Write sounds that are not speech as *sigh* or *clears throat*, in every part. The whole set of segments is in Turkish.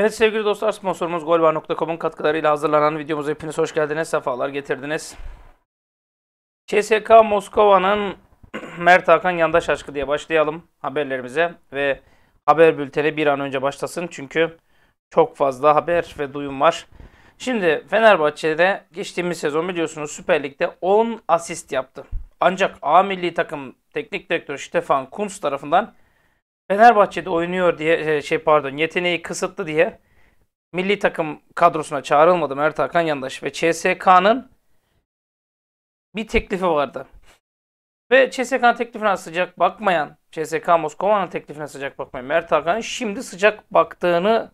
Evet sevgili dostlar sponsorumuz golbar.com'un katkılarıyla hazırlanan videomuza hepiniz hoş geldiniz. Sefalar getirdiniz. CSK Moskova'nın *clears throat* Mert Hakan Yandaş aşkı diye başlayalım haberlerimize ve haber bülteni bir an önce başlasın çünkü çok fazla haber ve duyum var. Şimdi Fenerbahçe'de geçtiğimiz sezon biliyorsunuz Süper Lig'de 10 asist yaptı. Ancak A milli takım teknik direktörü Stefan Kuntz tarafından Fenerbahçe'de oynuyor diye e, şey pardon yeteneği kısıtlı diye milli takım kadrosuna çağrılmadı Mert Hakan Yandaş ve CSK'nın bir teklifi vardı. Ve CSK'nın teklifine sıcak bakmayan, CSK Moskova'nın teklifine sıcak bakmayan Mert Hakan'ın şimdi sıcak baktığını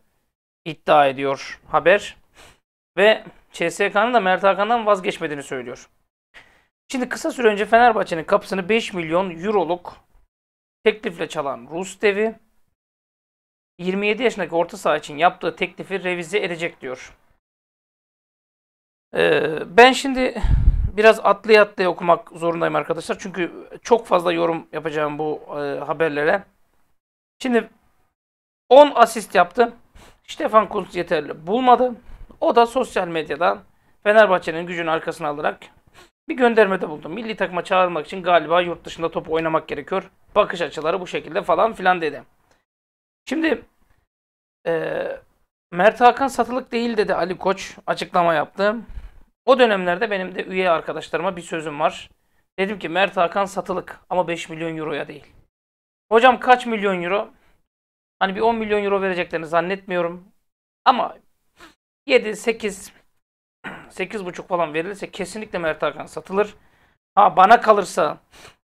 iddia ediyor haber. Ve CSK'nın da Mert Hakan'dan vazgeçmediğini söylüyor. Şimdi kısa süre önce Fenerbahçe'nin kapısını 5 milyon euroluk teklifle çalan Rus devi 27 yaşındaki orta saha için yaptığı teklifi revize edecek diyor. Ee, ben şimdi biraz atlı atlı okumak zorundayım arkadaşlar. Çünkü çok fazla yorum yapacağım bu e, haberlere. Şimdi 10 asist yaptı. Stefan Kuntz yeterli bulmadı. O da sosyal medyadan Fenerbahçe'nin gücünü arkasına alarak bir göndermede buldum. Milli takıma çağırmak için galiba yurt dışında top oynamak gerekiyor. Bakış açıları bu şekilde falan filan dedi. Şimdi e, Mert Hakan satılık değil dedi Ali Koç açıklama yaptı. O dönemlerde benim de üye arkadaşlarıma bir sözüm var. Dedim ki Mert Hakan satılık ama 5 milyon euroya değil. Hocam kaç milyon euro? Hani bir 10 milyon euro vereceklerini zannetmiyorum. Ama 7, 8 8,5 falan verilirse kesinlikle Mert Hakan satılır. Ha bana kalırsa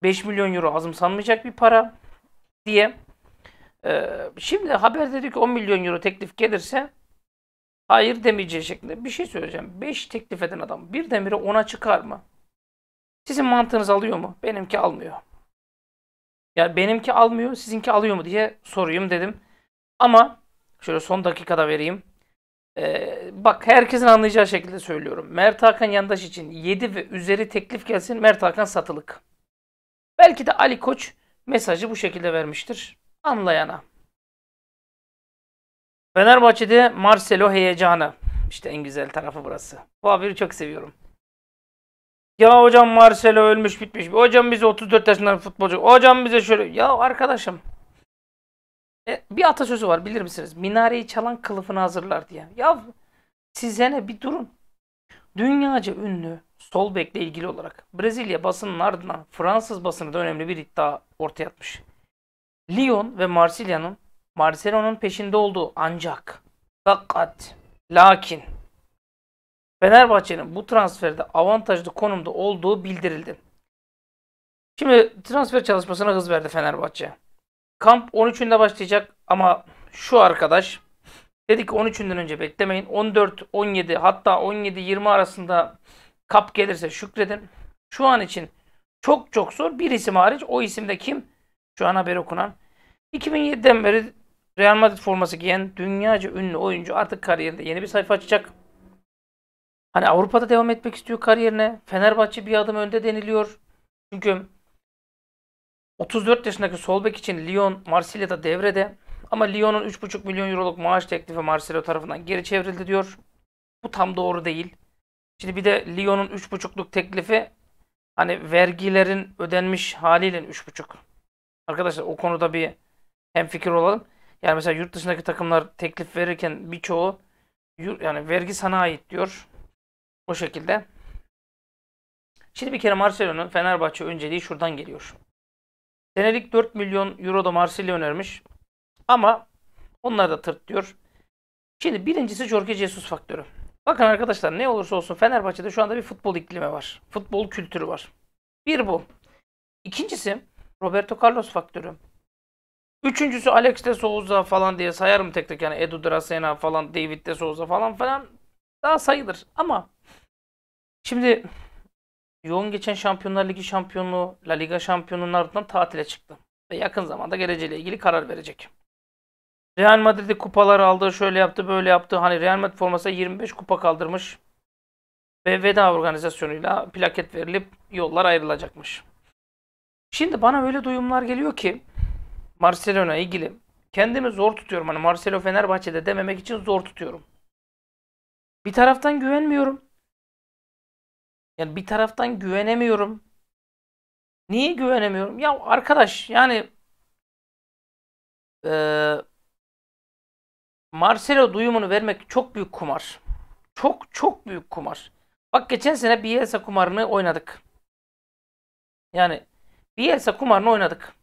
5 milyon euro azım sanmayacak bir para diye. Ee, şimdi haber dedi ki 10 milyon euro teklif gelirse hayır demeyeceği şeklinde bir şey söyleyeceğim. 5 teklif eden adam bir demiri ona çıkar mı? Sizin mantığınız alıyor mu? Benimki almıyor. Yani benimki almıyor, sizinki alıyor mu diye sorayım dedim. Ama şöyle son dakikada vereyim. Ee, bak herkesin anlayacağı şekilde söylüyorum. Mert Hakan Yandaş için 7 ve üzeri teklif gelsin Mert Hakan satılık. Belki de Ali Koç mesajı bu şekilde vermiştir. Anlayana. Fenerbahçe'de Marcelo heyecanı. İşte en güzel tarafı burası. Bu haberi çok seviyorum. Ya hocam Marcelo ölmüş bitmiş. Hocam bize 34 yaşından futbolcu. Hocam bize şöyle. Ya arkadaşım e, bir atasözü var bilir misiniz? Minareyi çalan kılıfını hazırlar diye. Ya size ne bir durun. Dünyaca ünlü sol bekle ilgili olarak Brezilya basının ardından Fransız basını da önemli bir iddia ortaya atmış. Lyon ve Marsilya'nın Marcelo'nun peşinde olduğu ancak fakat lakin Fenerbahçe'nin bu transferde avantajlı konumda olduğu bildirildi. Şimdi transfer çalışmasına hız verdi Fenerbahçe. Kamp 13'ünde başlayacak ama şu arkadaş dedi ki 13'ünden önce beklemeyin. 14, 17 hatta 17, 20 arasında kap gelirse şükredin. Şu an için çok çok zor. Bir isim hariç o isimde kim? Şu an haber okunan. 2007'den beri Real Madrid forması giyen dünyaca ünlü oyuncu artık kariyerinde yeni bir sayfa açacak. Hani Avrupa'da devam etmek istiyor kariyerine. Fenerbahçe bir adım önde deniliyor. Çünkü 34 yaşındaki sol için Lyon Marsilya'da devrede ama Lyon'un 3,5 milyon euroluk maaş teklifi Marsilya tarafından geri çevrildi diyor. Bu tam doğru değil. Şimdi bir de Lyon'un 3,5'luk teklifi hani vergilerin ödenmiş haliyle 3,5. Arkadaşlar o konuda bir hem fikir olalım. Yani mesela yurt dışındaki takımlar teklif verirken birçoğu yani vergi sana ait diyor. O şekilde. Şimdi bir kere Marcelo'nun Fenerbahçe önceliği şuradan geliyor. Senelik 4 milyon euro da Marsilya önermiş. Ama onlar da tırt diyor. Şimdi birincisi Jorge Jesus faktörü. Bakın arkadaşlar ne olursa olsun Fenerbahçe'de şu anda bir futbol iklimi var. Futbol kültürü var. Bir bu. İkincisi Roberto Carlos faktörü. Üçüncüsü Alex de Souza falan diye sayarım tek tek yani Edu Dracena falan David de Souza falan falan daha sayılır ama şimdi yoğun geçen Şampiyonlar Ligi şampiyonluğu, La Liga şampiyonluğunun ardından tatile çıktı. Ve yakın zamanda geleceğiyle ilgili karar verecek. Real Madrid'i kupalar aldı, şöyle yaptı, böyle yaptı. Hani Real Madrid forması 25 kupa kaldırmış. Ve veda organizasyonuyla plaket verilip yollar ayrılacakmış. Şimdi bana öyle duyumlar geliyor ki Marcelo'na ilgili kendimi zor tutuyorum. Hani Marcelo Fenerbahçe'de dememek için zor tutuyorum. Bir taraftan güvenmiyorum. Yani bir taraftan güvenemiyorum. Niye güvenemiyorum? Ya arkadaş yani e, Marcelo duyumunu vermek çok büyük kumar. Çok çok büyük kumar. Bak geçen sene Bielsa kumarını oynadık. Yani Bielsa kumarını oynadık.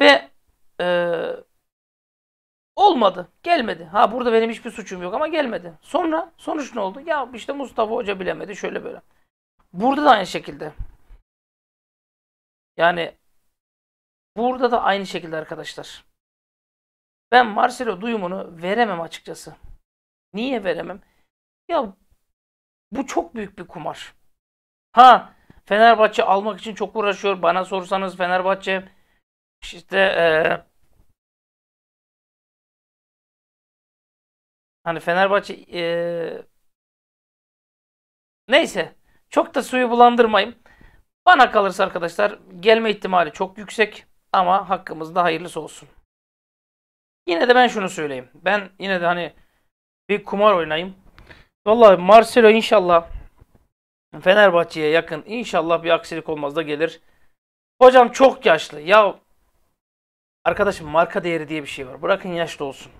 Ve e, Olmadı. Gelmedi. Ha burada benim hiçbir suçum yok ama gelmedi. Sonra sonuç ne oldu? Ya işte Mustafa Hoca bilemedi şöyle böyle. Burada da aynı şekilde. Yani burada da aynı şekilde arkadaşlar. Ben Marcelo duyumunu veremem açıkçası. Niye veremem? Ya bu çok büyük bir kumar. Ha Fenerbahçe almak için çok uğraşıyor. Bana sorsanız Fenerbahçe işte eee Hani Fenerbahçe ee... neyse çok da suyu bulandırmayayım. Bana kalırsa arkadaşlar gelme ihtimali çok yüksek ama hakkımızda hayırlısı olsun. Yine de ben şunu söyleyeyim. Ben yine de hani bir kumar oynayayım. Vallahi Marcelo inşallah Fenerbahçe'ye yakın. inşallah bir aksilik olmaz da gelir. Hocam çok yaşlı. Ya arkadaşım marka değeri diye bir şey var. Bırakın yaşlı olsun.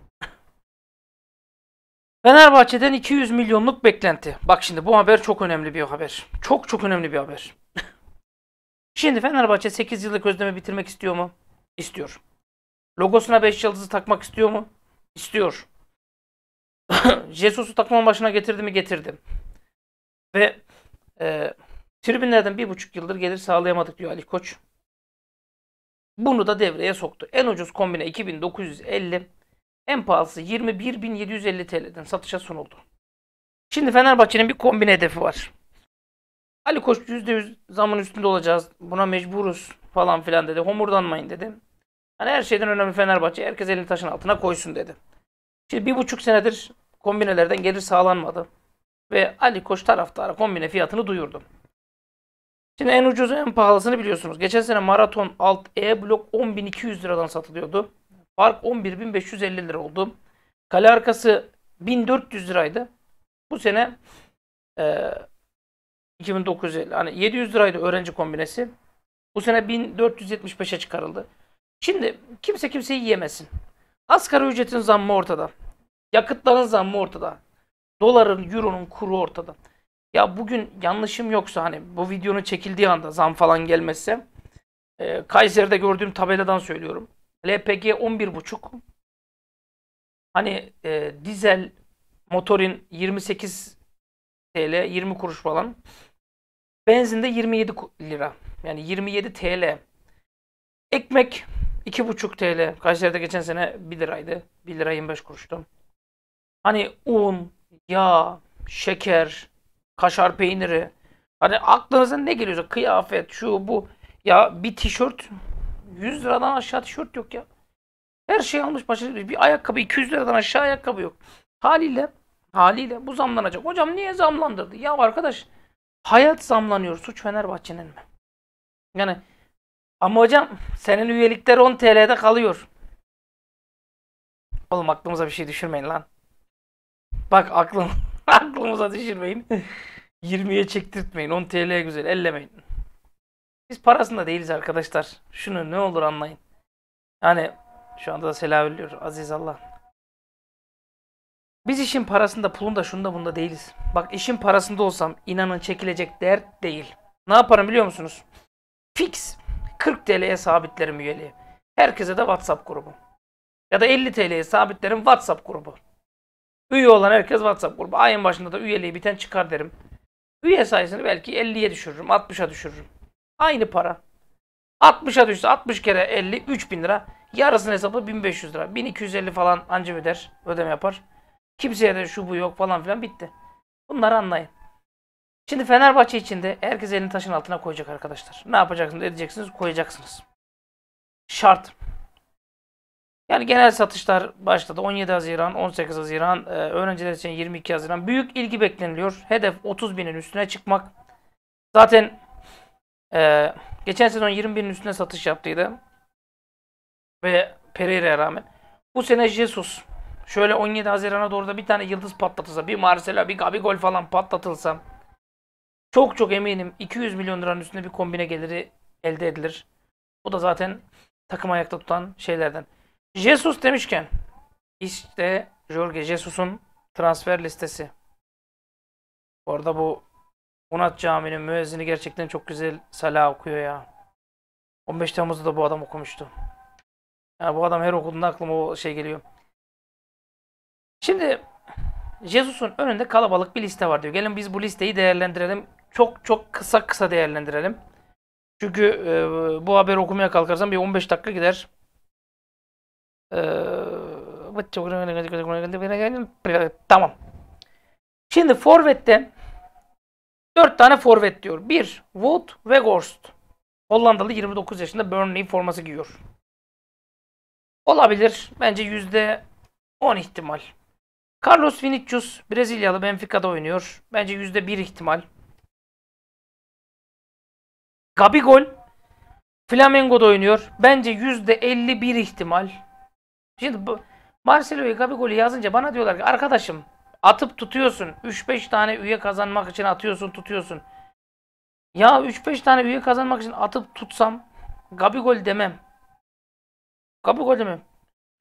Fenerbahçe'den 200 milyonluk beklenti. Bak şimdi bu haber çok önemli bir haber. Çok çok önemli bir haber. *laughs* şimdi Fenerbahçe 8 yıllık özlemi bitirmek istiyor mu? İstiyor. Logosuna 5 yıldızı takmak istiyor mu? İstiyor. *laughs* Jesus'u takmanın başına getirdi mi? Getirdi. Ve e, tribünlerden bir buçuk yıldır gelir sağlayamadık diyor Ali Koç. Bunu da devreye soktu. En ucuz kombine 2950 en pahalısı 21.750 TL'den satışa sunuldu. Şimdi Fenerbahçe'nin bir kombin hedefi var. Ali Koç %100 zamın üstünde olacağız. Buna mecburuz falan filan dedi. Homurdanmayın dedi. Hani her şeyden önemli Fenerbahçe. Herkes elini taşın altına koysun dedi. Şimdi bir buçuk senedir kombinelerden gelir sağlanmadı. Ve Ali Koç taraftarı kombine fiyatını duyurdu. Şimdi en ucuzu en pahalısını biliyorsunuz. Geçen sene maraton alt E blok 10.200 liradan satılıyordu. Fark 11.550 lira oldu. Kale arkası 1400 liraydı. Bu sene e, 2950 hani 700 liraydı öğrenci kombinesi. Bu sene 1475'e çıkarıldı. Şimdi kimse kimseyi yiyemesin. Asgari ücretin zammı ortada. Yakıtların zammı ortada. Doların, euronun kuru ortada. Ya bugün yanlışım yoksa hani bu videonun çekildiği anda zam falan gelmezse e, Kayseri'de gördüğüm tabeladan söylüyorum. LPG 11.5 hani e, dizel motorin 28 TL 20 kuruş falan benzinde 27 lira yani 27 TL ekmek 2,5 TL Kayseri'de geçen sene 1 liraydı 1 lira 25 kuruştu hani un yağ şeker kaşar peyniri hani aklınıza ne geliyorsa kıyafet şu bu ya bir tişört 100 liradan aşağı tişört yok ya. Her şey almış başını bir ayakkabı 200 liradan aşağı ayakkabı yok. Haliyle haliyle bu zamlanacak. Hocam niye zamlandırdı? Ya arkadaş hayat zamlanıyor. Suç Fenerbahçe'nin mi? Yani ama hocam senin üyelikler 10 TL'de kalıyor. Oğlum aklımıza bir şey düşürmeyin lan. Bak aklım *laughs* aklımıza düşürmeyin. 20'ye *laughs* çektirtmeyin. 10 TL güzel ellemeyin. Biz parasında değiliz arkadaşlar. Şunu ne olur anlayın. Yani şu anda da selam selavülüyor aziz Allah. Biz işin parasında pulunda şunda bunda değiliz. Bak işin parasında olsam inanın çekilecek dert değil. Ne yaparım biliyor musunuz? Fix 40 TL'ye sabitlerim üyeliği. Herkese de WhatsApp grubu. Ya da 50 TL'ye sabitlerim WhatsApp grubu. Üye olan herkes WhatsApp grubu. Ayın başında da üyeliği biten çıkar derim. Üye sayısını belki 50'ye düşürürüm, 60'a düşürürüm. Aynı para. 60'a düşse 60 kere 50 3000 lira. Yarısının hesabı 1500 lira. 1250 falan anca öder. Ödeme yapar. Kimseye de şu bu yok falan filan bitti. Bunları anlayın. Şimdi Fenerbahçe içinde herkes elini taşın altına koyacak arkadaşlar. Ne yapacaksınız edeceksiniz koyacaksınız. Şart. Yani genel satışlar başladı. 17 Haziran, 18 Haziran, e, öğrenciler için 22 Haziran. Büyük ilgi bekleniliyor. Hedef 30 binin üstüne çıkmak. Zaten ee, geçen sezon 20 binin üstüne satış yaptıydı. Ve Pereira'ya rağmen. Bu sene Jesus. Şöyle 17 Haziran'a doğru da bir tane yıldız patlatılsa. Bir Marcelo, bir Gabi gol falan patlatılsa. Çok çok eminim 200 milyon liranın üstünde bir kombine geliri elde edilir. Bu da zaten takım ayakta tutan şeylerden. Jesus demişken işte Jorge Jesus'un transfer listesi. Orada bu Unat Camii'nin müezzini gerçekten çok güzel sala okuyor ya. 15 Temmuz'da da bu adam okumuştu. Yani bu adam her okuduğunda aklıma o şey geliyor. Şimdi Jesus'un önünde kalabalık bir liste var diyor. Gelin biz bu listeyi değerlendirelim. Çok çok kısa kısa değerlendirelim. Çünkü e, bu haber okumaya kalkarsam bir 15 dakika gider. E, tamam. Şimdi Forvet'te 4 tane forvet diyor. 1. Wood ve Gorst. Hollandalı 29 yaşında Burnley forması giyiyor. Olabilir. Bence %10 ihtimal. Carlos Vinicius Brezilyalı Benfica'da oynuyor. Bence %1 ihtimal. Gabigol Flamengo'da oynuyor. Bence %51 ihtimal. Şimdi bu Marcelo'yu Gabigol'ü yazınca bana diyorlar ki arkadaşım Atıp tutuyorsun. 3-5 tane üye kazanmak için atıyorsun tutuyorsun. Ya 3-5 tane üye kazanmak için atıp tutsam Gabigol demem. Gabigol demem.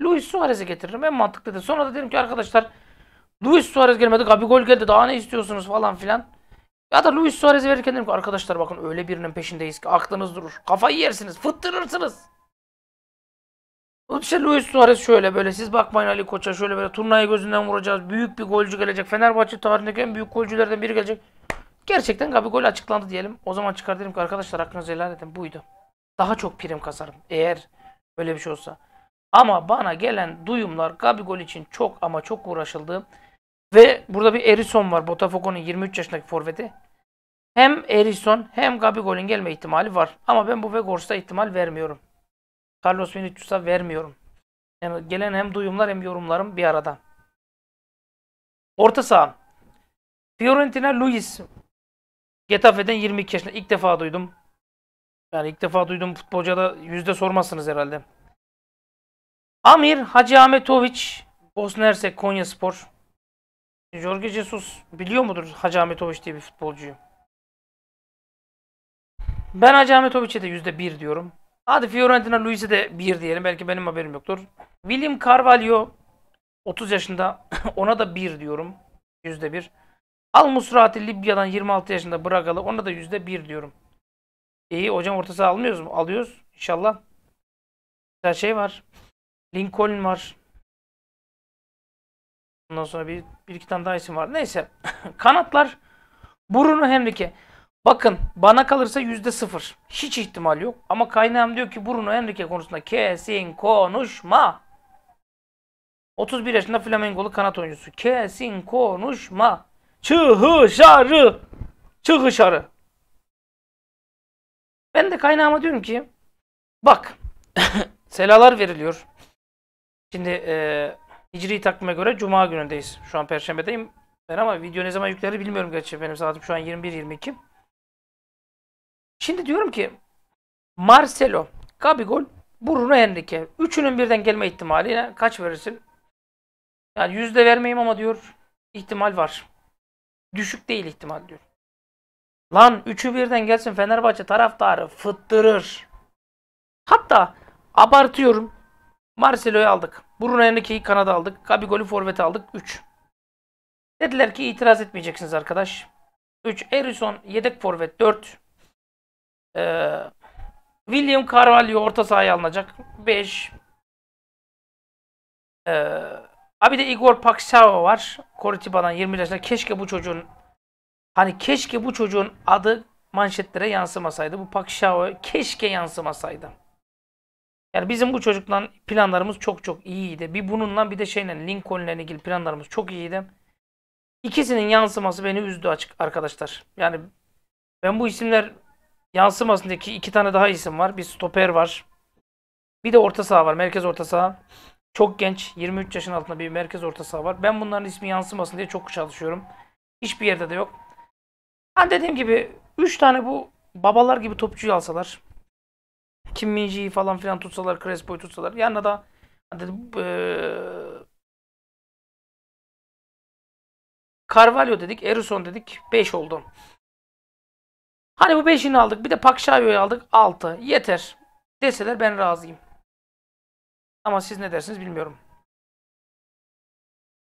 Luis Suarez'i getiririm. En mantıklı dedi. Sonra da dedim ki arkadaşlar Luis Suarez gelmedi. Gabigol geldi. Daha ne istiyorsunuz falan filan. Ya da Luis Suarez'i verirken dedim ki arkadaşlar bakın öyle birinin peşindeyiz ki aklınız durur. Kafayı yersiniz. Fıttırırsınız. Onun için Luis Suarez şöyle böyle siz bakmayın Ali Koç'a şöyle böyle turnayı gözünden vuracağız. Büyük bir golcü gelecek. Fenerbahçe tarihindeki en büyük golcülerden biri gelecek. Gerçekten Gabi gol açıklandı diyelim. O zaman çıkar derim ki arkadaşlar hakkınızı helal edin. Buydu. Daha çok prim kasarım eğer böyle bir şey olsa. Ama bana gelen duyumlar Gabi gol için çok ama çok uğraşıldı. Ve burada bir Erison var. Botafogo'nun 23 yaşındaki forveti. Hem Erison hem Gabi golün gelme ihtimali var. Ama ben bu Vegors'ta ihtimal vermiyorum. Carlos Vinicius'a vermiyorum. Yani gelen hem duyumlar hem yorumlarım bir arada. Orta saha. Fiorentina Luis. Getafe'den 22 yaşında. ilk defa duydum. Yani ilk defa duydum futbolcuya da yüzde sormazsınız herhalde. Amir Hacı Ahmetoviç. Bosna Hersek Konya Spor. Jorge Jesus biliyor mudur Hacı Ahmetoviç diye bir futbolcuyu? Ben Hacı Ahmetoviç'e de %1 diyorum. Hadi Fiorentina Luis'e de bir diyelim. Belki benim haberim yoktur. William Carvalho 30 yaşında. *laughs* Ona da bir diyorum. yüzde bir. Al Musrati Libya'dan 26 yaşında Bragalı. Ona da yüzde bir diyorum. İyi hocam ortası almıyoruz mu? Alıyoruz inşallah. Her şey var. Lincoln var. Ondan sonra bir, bir iki tane daha isim var. Neyse. *laughs* Kanatlar Bruno Henrique. Bakın bana kalırsa yüzde sıfır. Hiç ihtimal yok. Ama kaynağım diyor ki Bruno Henrique konusunda kesin konuşma. 31 yaşında Flamengolu kanat oyuncusu. Kesin konuşma. Çıhışarı. Çıhışarı. Ben de kaynağıma diyorum ki bak *laughs* selalar veriliyor. Şimdi e, hicri takvime göre cuma günündeyiz. Şu an perşembedeyim. Ben ama video ne zaman yükleri bilmiyorum gerçi. Benim saatim şu an 21-22. Şimdi diyorum ki Marcelo, Gabigol, Bruno Henrique. Üçünün birden gelme ihtimaline kaç verirsin? Yani yüzde vermeyeyim ama diyor ihtimal var. Düşük değil ihtimal diyor. Lan üçü birden gelsin Fenerbahçe taraftarı fıttırır. Hatta abartıyorum. Marcelo'yu aldık. Bruno Henrique'yi kanada aldık. Gabigol'ü forvete aldık. 3. Dediler ki itiraz etmeyeceksiniz arkadaş. 3. Erison yedek forvet 4. Ee, William Carvalho orta sahaya alınacak. 5. Ee, abi de Igor Paksava var. Koritiba'dan 20 yaşında. Keşke bu çocuğun hani keşke bu çocuğun adı manşetlere yansımasaydı. Bu Paksava keşke yansımasaydı. Yani bizim bu çocukla planlarımız çok çok iyiydi. Bir bununla bir de şeyle Lincoln'le ilgili planlarımız çok iyiydi. İkisinin yansıması beni üzdü açık arkadaşlar. Yani ben bu isimler Yansımasın diye ki iki tane daha isim var. Bir stoper var. Bir de orta saha var. Merkez orta saha. Çok genç. 23 yaşın altında bir merkez orta saha var. Ben bunların ismi yansımasın diye çok çalışıyorum. Hiçbir yerde de yok. Ha dediğim gibi 3 tane bu babalar gibi topçuyu alsalar. Kim Minji'yi falan filan tutsalar. Crespo'yu tutsalar. Yanına da dedim, ee, Carvalho dedik. Erison dedik. 5 oldu. Hani bu 5'ini aldık. Bir de Pakşavyo'yu aldık. 6. Yeter. Deseler ben razıyım. Ama siz ne dersiniz bilmiyorum.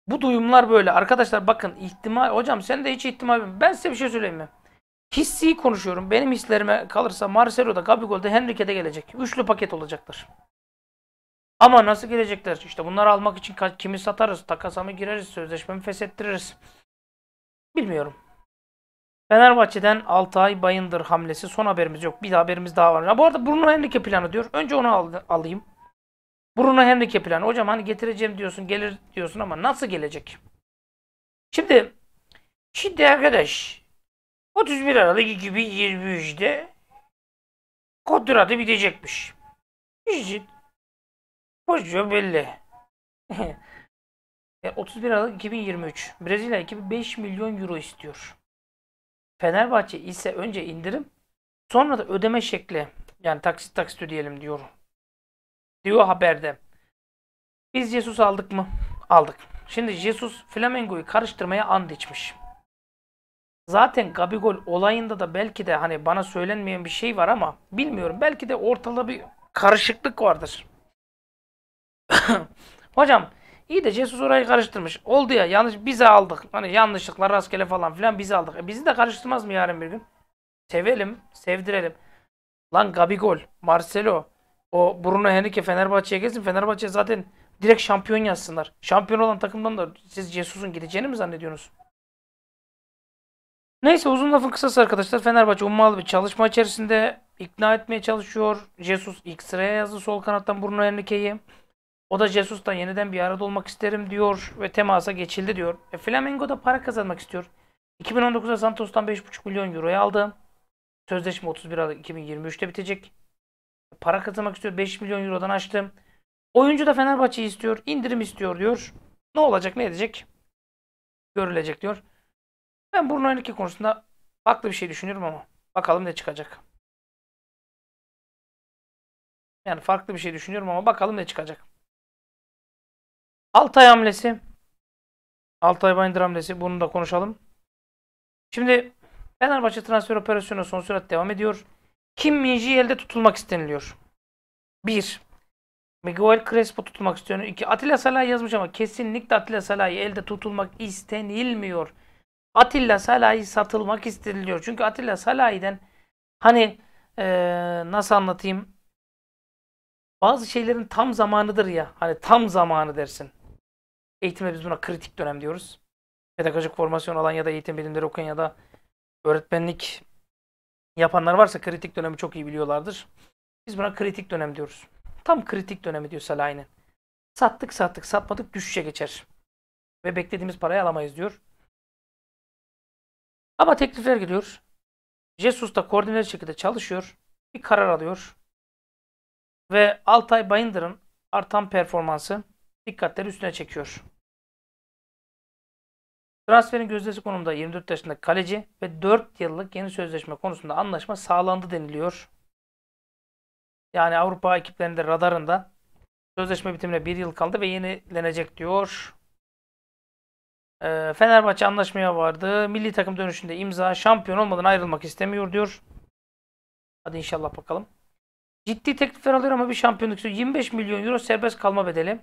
Bu duyumlar böyle. Arkadaşlar bakın ihtimal. Hocam sen de hiç ihtimal. Ben size bir şey söyleyeyim mi? Hissi konuşuyorum. Benim hislerime kalırsa Marcelo'da, Gabigol'da, Henrique'de gelecek. Üçlü paket olacaklar. Ama nasıl gelecekler? İşte bunları almak için kimi satarız, takasa mı gireriz, sözleşme mi feshettiririz? Bilmiyorum. Fenerbahçe'den Altay Bayındır hamlesi. Son haberimiz yok. Bir haberimiz daha var. Ya bu arada Bruno Henrique planı diyor. Önce onu al alayım. Bruno Henrique planı. Hocam hani getireceğim diyorsun, gelir diyorsun ama nasıl gelecek? Şimdi şimdi arkadaş 31 Aralık 2023'de kontratı bitecekmiş. İşin pozisyonu belli. 31 *laughs* e, Aralık 2023 Brezilya ekibi milyon euro istiyor. Fenerbahçe ise önce indirim sonra da ödeme şekli yani taksit taksit ödeyelim diyor. Diyor haberde. Biz Jesus aldık mı? Aldık. Şimdi Jesus Flamengo'yu karıştırmaya and içmiş. Zaten Gabigol olayında da belki de hani bana söylenmeyen bir şey var ama bilmiyorum. Belki de ortada bir karışıklık vardır. *coughs* Hocam İyi de Jesus orayı karıştırmış. Oldu ya yanlış bize aldık. Hani yanlışlıklar, rastgele falan filan bizi aldık. E bizi de karıştırmaz mı yarın bir gün? Sevelim, sevdirelim. Lan Gabigol, Marcelo, o Bruno Henrique Fenerbahçe'ye gelsin. Fenerbahçe zaten direkt şampiyon yazsınlar. Şampiyon olan takımdan da siz Jesus'un gideceğini mi zannediyorsunuz? Neyse uzun lafın kısası arkadaşlar. Fenerbahçe ummalı bir çalışma içerisinde ikna etmeye çalışıyor. Jesus X-ray yazdı sol kanattan Bruno Henrique'yi. O da Jesus'tan yeniden bir arada olmak isterim diyor ve temasa geçildi diyor. E, Flamengo da para kazanmak istiyor. 2019'da Santos'tan 5,5 milyon euroya aldı. Sözleşme 31 Aralık 2023'te bitecek. E, para kazanmak istiyor. 5 milyon eurodan açtım. Oyuncu da Fenerbahçe'yi istiyor. İndirim istiyor diyor. Ne olacak ne edecek? Görülecek diyor. Ben Bruno Henrique konusunda farklı bir şey düşünüyorum ama bakalım ne çıkacak. Yani farklı bir şey düşünüyorum ama bakalım ne çıkacak. Altay hamlesi. Altay Bayındır hamlesi. Bunu da konuşalım. Şimdi Fenerbahçe transfer operasyonu son sürat devam ediyor. Kim Minji elde tutulmak isteniliyor? 1. Miguel Crespo tutulmak istiyor. 2. Atilla Salah yazmış ama kesinlikle Atilla Salah'ı elde tutulmak istenilmiyor. Atilla Salah'ı satılmak isteniliyor. Çünkü Atilla Salah'den hani ee, nasıl anlatayım? Bazı şeylerin tam zamanıdır ya. Hani tam zamanı dersin. Eğitimde biz buna kritik dönem diyoruz. Pedagojik formasyon alan ya da eğitim bilimleri okuyan ya da öğretmenlik yapanlar varsa kritik dönemi çok iyi biliyorlardır. Biz buna kritik dönem diyoruz. Tam kritik dönemi diyor Salahine. Sattık sattık satmadık düşüşe geçer. Ve beklediğimiz parayı alamayız diyor. Ama teklifler geliyor. Jesus da koordineli şekilde çalışıyor. Bir karar alıyor. Ve Altay Bayındır'ın artan performansı dikkatleri üstüne çekiyor. Transferin gözdesi konumda 24 yaşındaki kaleci ve 4 yıllık yeni sözleşme konusunda anlaşma sağlandı deniliyor. Yani Avrupa ekiplerinde radarında sözleşme bitimine 1 yıl kaldı ve yenilenecek diyor. Ee, Fenerbahçe anlaşmaya vardı. Milli takım dönüşünde imza şampiyon olmadan ayrılmak istemiyor diyor. Hadi inşallah bakalım. Ciddi teklifler alıyor ama bir şampiyonluk istiyor. 25 milyon euro serbest kalma bedeli.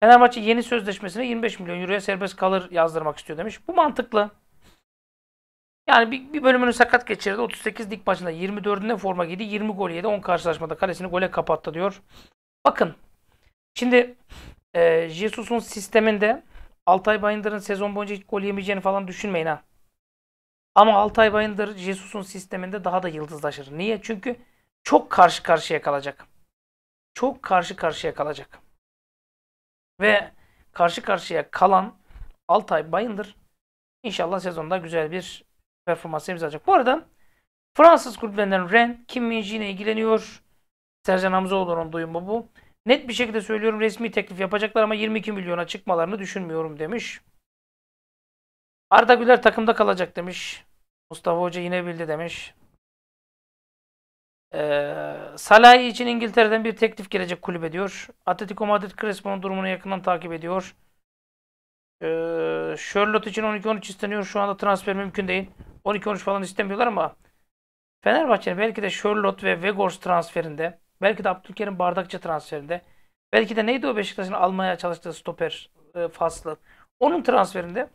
Fenerbahçe yeni sözleşmesine 25 milyon euroya serbest kalır yazdırmak istiyor demiş. Bu mantıklı. Yani bir, bir bölümünü sakat geçirdi. 38 lig maçında 24'ünde forma giydi. 20 gol yedi. 10 karşılaşmada kalesini gole kapattı diyor. Bakın. Şimdi e, Jesus'un sisteminde Altay Bayındır'ın sezon boyunca hiç gol yemeyeceğini falan düşünmeyin ha. Ama Altay Bayındır Jesus'un sisteminde daha da yıldızlaşır. Niye? Çünkü çok karşı karşıya kalacak. Çok karşı karşıya kalacak. Ve karşı karşıya kalan Altay Bayındır İnşallah sezonda güzel bir performans imzalayacak. Bu arada Fransız kulüplerinden Ren, Kim Minji ile ilgileniyor. Sercan Hamzaoğlu'nun duyumu bu. Net bir şekilde söylüyorum resmi teklif yapacaklar ama 22 milyona çıkmalarını düşünmüyorum demiş. Arda Güler takımda kalacak demiş. Mustafa Hoca yine bildi demiş. Ee, Salah için İngiltere'den bir teklif gelecek kulübe ediyor. Atletico Madrid Crespo'nun durumunu yakından takip ediyor. Ee, Charlotte için 12-13 isteniyor. Şu anda transfer mümkün değil. 12-13 falan istemiyorlar ama Fenerbahçe'nin belki de Charlotte ve Vegors transferinde belki de Abdülkerim Bardakçı transferinde belki de neydi o Beşiktaş'ın almaya çalıştığı stoper e, faslı onun transferinde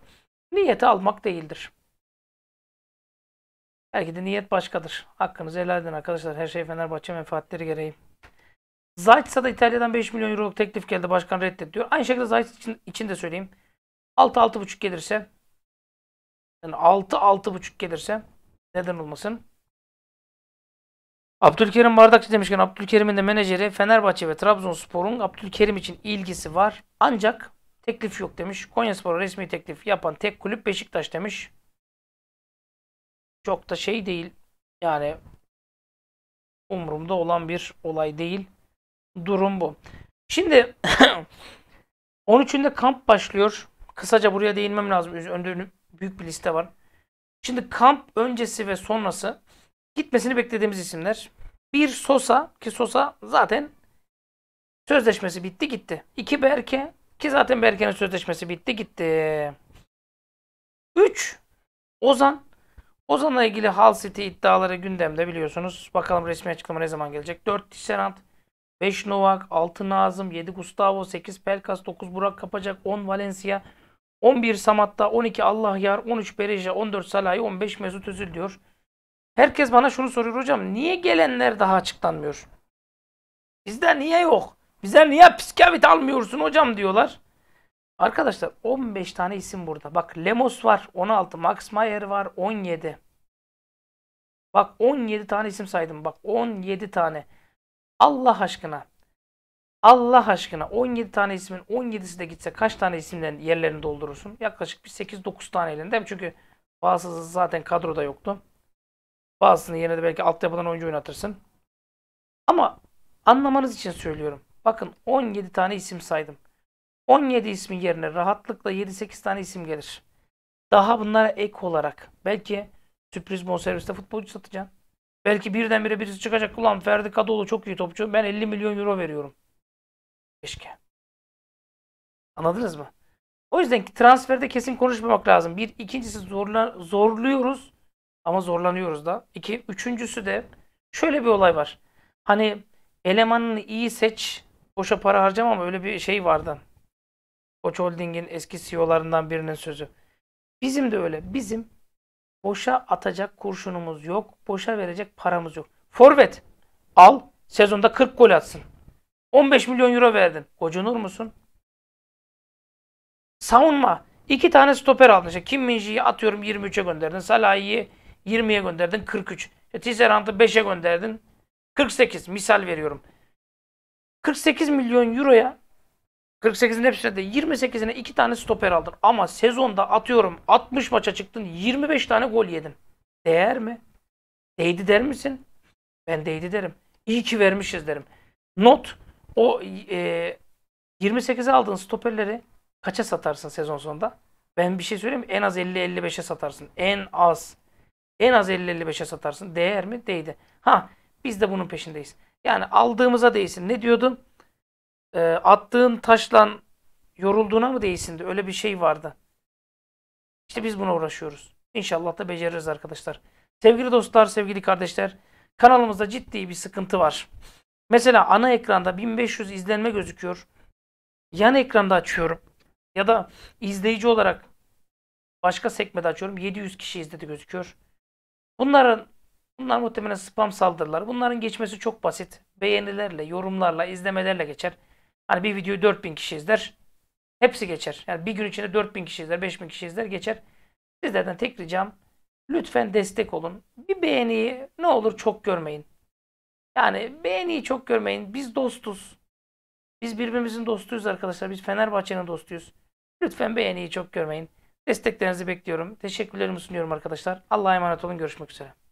niyeti almak değildir. Belki de niyet başkadır. Hakkınızı helal edin arkadaşlar. Her şey Fenerbahçe menfaatleri gereği. Zayt'sa da İtalya'dan 5 milyon euroluk teklif geldi. Başkan reddediyor. Aynı şekilde Zayt için, için de söyleyeyim. 6-6,5 gelirse yani 6-6,5 gelirse neden olmasın? Abdülkerim Bardakçı demişken Abdülkerim'in de menajeri Fenerbahçe ve Trabzonspor'un Abdülkerim için ilgisi var. Ancak teklif yok demiş. Konyaspor'a resmi teklif yapan tek kulüp Beşiktaş demiş çok da şey değil. Yani umurumda olan bir olay değil. Durum bu. Şimdi 13'ünde *clears throat* kamp başlıyor. Kısaca buraya değinmem lazım. Önde büyük bir liste var. Şimdi kamp öncesi ve sonrası gitmesini beklediğimiz isimler. Bir Sosa ki Sosa zaten sözleşmesi bitti gitti. İki Berke ki zaten Berke'nin sözleşmesi bitti gitti. Üç Ozan Ozan'la ilgili Hal City iddiaları gündemde biliyorsunuz. Bakalım resmi açıklama ne zaman gelecek. 4 Tisserant, 5 Novak, 6 Nazım, 7 Gustavo, 8 Pelkas, 9 Burak Kapacak, 10 Valencia, 11 Samat'ta, 12 Allah Yar, 13 Bereje, 14 Salahi, 15 Mesut Özil diyor. Herkes bana şunu soruyor hocam. Niye gelenler daha açıklanmıyor? Bizde niye yok? Bize niye psikavit almıyorsun hocam diyorlar. Arkadaşlar 15 tane isim burada. Bak Lemos var 16, Max Mayer var 17. Bak 17 tane isim saydım. Bak 17 tane. Allah aşkına. Allah aşkına 17 tane ismin 17'si de gitse kaç tane isimden yerlerini doldurursun? Yaklaşık bir 8-9 tane elinde. Çünkü bazısı zaten kadroda yoktu. Bazısını yerine de belki altyapıdan oyuncu oynatırsın. Ama anlamanız için söylüyorum. Bakın 17 tane isim saydım. 17 ismin yerine rahatlıkla 7-8 tane isim gelir. Daha bunlara ek olarak belki sürpriz bonserviste futbolcu satacaksın. Belki birdenbire birisi çıkacak. Ulan Ferdi Kadıoğlu çok iyi topçu. Ben 50 milyon euro veriyorum. Keşke. Anladınız mı? O yüzden ki transferde kesin konuşmamak lazım. Bir, ikincisi zorla, zorluyoruz ama zorlanıyoruz da. İki, üçüncüsü de şöyle bir olay var. Hani elemanını iyi seç, boşa para harcama ama öyle bir şey vardı. Koç Holding'in eski CEO'larından birinin sözü. Bizim de öyle. Bizim boşa atacak kurşunumuz yok. Boşa verecek paramız yok. Forvet al sezonda 40 gol atsın. 15 milyon euro verdin. Gocunur musun? Savunma. İki tane stoper aldın. İşte Kim Minji'yi atıyorum 23'e gönderdin. Salah'ı 20'ye gönderdin 43. E, Tisserant'ı 5'e gönderdin 48. Misal veriyorum. 48 milyon euroya 48'in hepsine de 28'ine 2 tane stoper aldın. Ama sezonda atıyorum 60 maça çıktın 25 tane gol yedin. Değer mi? Değdi der misin? Ben değdi derim. İyi ki vermişiz derim. Not o e, 28'e aldığın stoperleri kaça satarsın sezon sonunda? Ben bir şey söyleyeyim En az 50-55'e satarsın. En az. En az 50-55'e satarsın. Değer mi? Değdi. Ha biz de bunun peşindeyiz. Yani aldığımıza değsin. Ne diyordun? e, attığın taşlan, yorulduğuna mı değilsindi? Öyle bir şey vardı. İşte biz buna uğraşıyoruz. İnşallah da beceririz arkadaşlar. Sevgili dostlar, sevgili kardeşler, kanalımızda ciddi bir sıkıntı var. Mesela ana ekranda 1500 izlenme gözüküyor. Yan ekranda açıyorum. Ya da izleyici olarak başka sekmede açıyorum. 700 kişi izledi gözüküyor. Bunların bunlar muhtemelen spam saldırıları. Bunların geçmesi çok basit. Beğenilerle, yorumlarla, izlemelerle geçer. Hani bir videoyu 4000 kişi izler. Hepsi geçer. Yani bir gün içinde 4000 kişi izler, 5000 kişi izler geçer. Sizlerden tek ricam lütfen destek olun. Bir beğeniyi ne olur çok görmeyin. Yani beğeniyi çok görmeyin. Biz dostuz. Biz birbirimizin dostuyuz arkadaşlar. Biz Fenerbahçe'nin dostuyuz. Lütfen beğeniyi çok görmeyin. Desteklerinizi bekliyorum. Teşekkürlerimi sunuyorum arkadaşlar. Allah'a emanet olun. Görüşmek üzere.